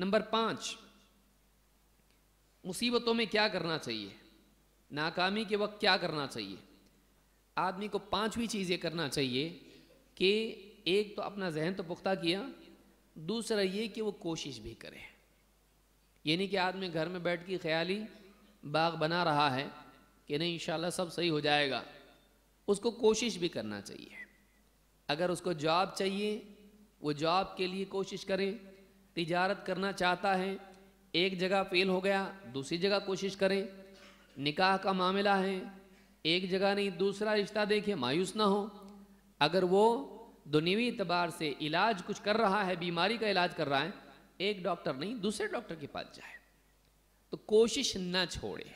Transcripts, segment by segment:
number पाँच मुसीबतों में क्या करना चाहिए नाकामी के वक्त क्या करना चाहिए आदमी को पांचवी चीज़ ये करना चाहिए कि एक तो अपना जहन तो पुख्ता किया दूसरा ये कि वो कोशिश भी करे यानी कि आदमी घर में बैठ के ख्याली बाग बना रहा है कि नहीं इंशाल्लाह सब सही हो जाएगा उसको कोशिश भी करना चाहिए अगर उसको जॉब चाहिए वो जॉब के लिए कोशिश करें तिजारत करना चाहता है एक जगह फेल हो गया दूसरी जगह कोशिश करें निकाह का मामला है एक जगह नहीं दूसरा रिश्ता देखे मायूस ना हो अगर वो दुनियावी इतबार से इलाज कुछ कर रहा है बीमारी का इलाज कर रहा है एक डॉक्टर नहीं दूसरे डॉक्टर के पास जाए तो कोशिश ना छोड़े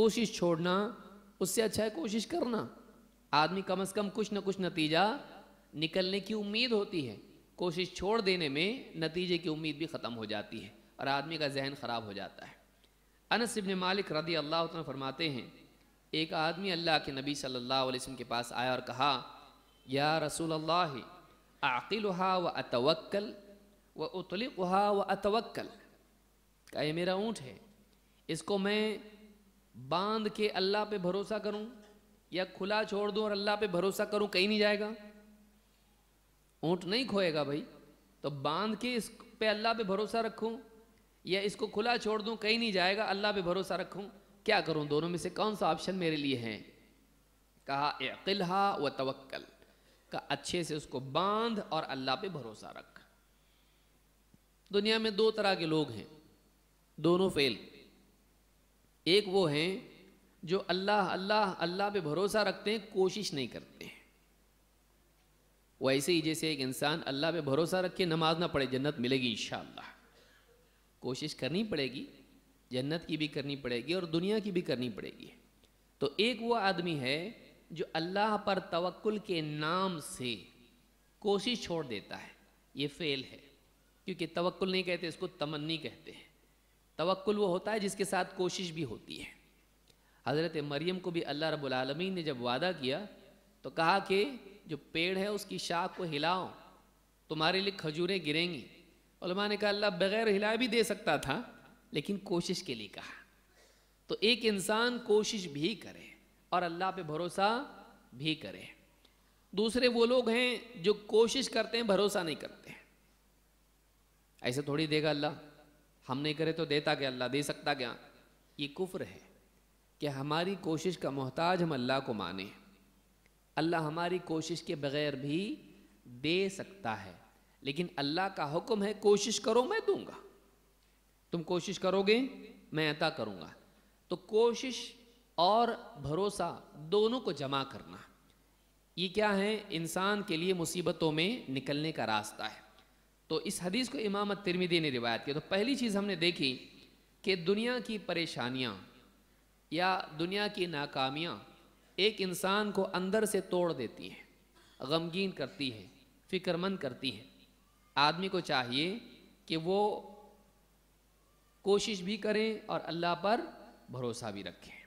कोशिश छोड़ना उससे अच्छा है कोशिश करना आदमी कम से कम कुछ ना कुछ नतीजा निकलने की उम्मीद होती है कोशिश छोड़ देने में नतीजे की उम्मीद भी ख़त्म हो जाती है और आदमी का जहन ख़राब हो जाता है अनस इबन मालिक रदी अल्लाह फरमाते हैं एक आदमी अल्लाह के नबी सल्लल्लाहु अलैहि वसल्लम के पास आया और कहा या रसूल अल्लाह आकिलहा व अतवक्ल व उतलिकहा व अतवक्ल का ये मेरा ऊँट है इसको मैं बांध के अल्लाह पे भरोसा करूँ या खुला छोड़ दूँ और अल्लाह पे भरोसा करूँ कहीं नहीं जाएगा ऊंट नहीं खोएगा भाई तो बांध के इस पे अल्लाह पे भरोसा रखूं या इसको खुला छोड़ दूं कहीं नहीं जाएगा अल्लाह पे भरोसा रखूं क्या करूं दोनों में से कौन सा ऑप्शन मेरे लिए है कहा अकिल्हा व तवक्ल का अच्छे से उसको बांध और अल्लाह पे भरोसा रख दुनिया में दो तरह के लोग हैं दोनों फेल एक वो हैं जो अल्लाह अल्लाह अल्लाह पे भरोसा रखते हैं कोशिश नहीं करते हैं वैसे ही जैसे एक इंसान अल्लाह पे भरोसा रख के नमाज ना पढ़े जन्नत मिलेगी इन कोशिश करनी पड़ेगी जन्नत की भी करनी पड़ेगी और दुनिया की भी करनी पड़ेगी तो एक वो आदमी है जो अल्लाह पर तवक्ल के नाम से कोशिश छोड़ देता है ये फेल है क्योंकि तवक्ल नहीं कहते इसको तमन्नी कहते हैं तवक्ल वो होता है जिसके साथ कोशिश भी होती है हज़रत मरियम को भी अल्लाह रब्बुल रबालमीन ने जब वादा किया तो कहा कि जो पेड़ है उसकी शाख को हिलाओ तुम्हारे लिए खजूरें गिरेंगी उलमा ने कहा अल्लाह बगैर हिलाए भी दे सकता था लेकिन कोशिश के लिए कहा तो एक इंसान कोशिश भी करे और अल्लाह पे भरोसा भी करे दूसरे वो लोग हैं जो कोशिश करते हैं भरोसा नहीं करते ऐसे थोड़ी देगा अल्लाह हम नहीं करे तो देता क्या अल्लाह दे सकता क्या ये कुफ्र है कि हमारी कोशिश का मोहताज हम अल्लाह को माने अल्लाह हमारी कोशिश के बगैर भी दे सकता है लेकिन अल्लाह का हुक्म है कोशिश करो मैं दूंगा तुम कोशिश करोगे मैं अता करूंगा तो कोशिश और भरोसा दोनों को जमा करना ये क्या है इंसान के लिए मुसीबतों में निकलने का रास्ता है तो इस हदीस को इमाम तिरमिदी ने रिवायत किया तो पहली चीज़ हमने देखी कि दुनिया की परेशानियाँ या दुनिया की नाकामियाँ एक इंसान को अंदर से तोड़ देती है गमगीन करती है फिक्रमंद करती है आदमी को चाहिए कि वो कोशिश भी करें और अल्लाह पर भरोसा भी रखें